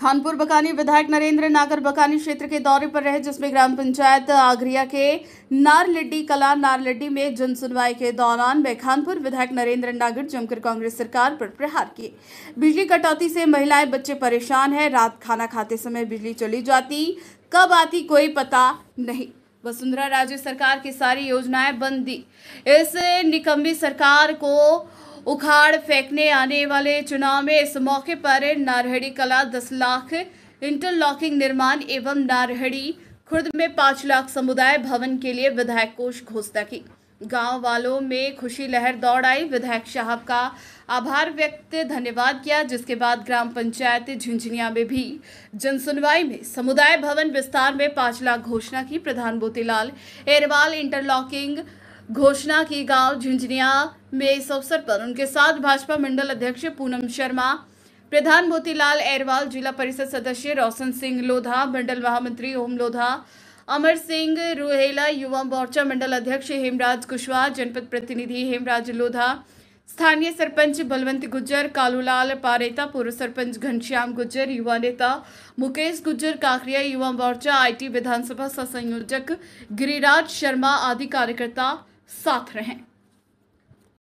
खानपुर बकानी विधायक नरेंद्र नागर बकानी क्षेत्र के दौरे पर रहे जिसमें ग्राम पंचायत आगरिया के नारलिड्डी कला नारलिड्डी में जनसुनवाई के दौरान वे खानपुर विधायक नरेंद्र नागर जमकर कांग्रेस सरकार पर प्रहार किए बिजली कटौती से महिलाएं बच्चे परेशान हैं रात खाना खाते समय बिजली चली जाती कब आती कोई पता नहीं वसुंधरा राज्य सरकार की सारी योजनाएं बंद दी इस निकम्बी सरकार को उखाड़ फेंकने आने वाले चुनाव में इस मौके पर नारहड़ी कला दस लाख इंटरलॉकिंग निर्माण एवं नारहड़ी खुर्द में पाँच लाख समुदाय भवन के लिए विधायक कोष घोषणा की गांव वालों में खुशी लहर दौड़ आई विधायक साहब का आभार व्यक्त धन्यवाद किया जिसके बाद ग्राम पंचायत झुंझुनिया में भी जनसुनवाई में समुदाय भवन विस्तार में पाँच लाख घोषणा की प्रधान मोतीलाल एरवाल इंटरलॉकिंग घोषणा की गांव झुंझुनिया में इस अवसर पर उनके साथ भाजपा मंडल अध्यक्ष पूनम शर्मा प्रधान मोतीलाल एरवाल जिला परिषद सदस्य रोशन सिंह लोधा मंडल महामंत्री ओम लोधा अमर सिंह रुहेला युवा मोर्चा मंडल अध्यक्ष हेमराज कुशवाहा जनपद प्रतिनिधि हेमराज लोधा स्थानीय सरपंच बलवंत गुज्जर कालूलाल पारेता पूर्व सरपंच घनश्याम गुज्जर युवा नेता मुकेश गुज्जर काकरिया युवा मोर्चा आईटी विधानसभा सह संयोजक गिरिराज शर्मा आदि कार्यकर्ता साथ रहें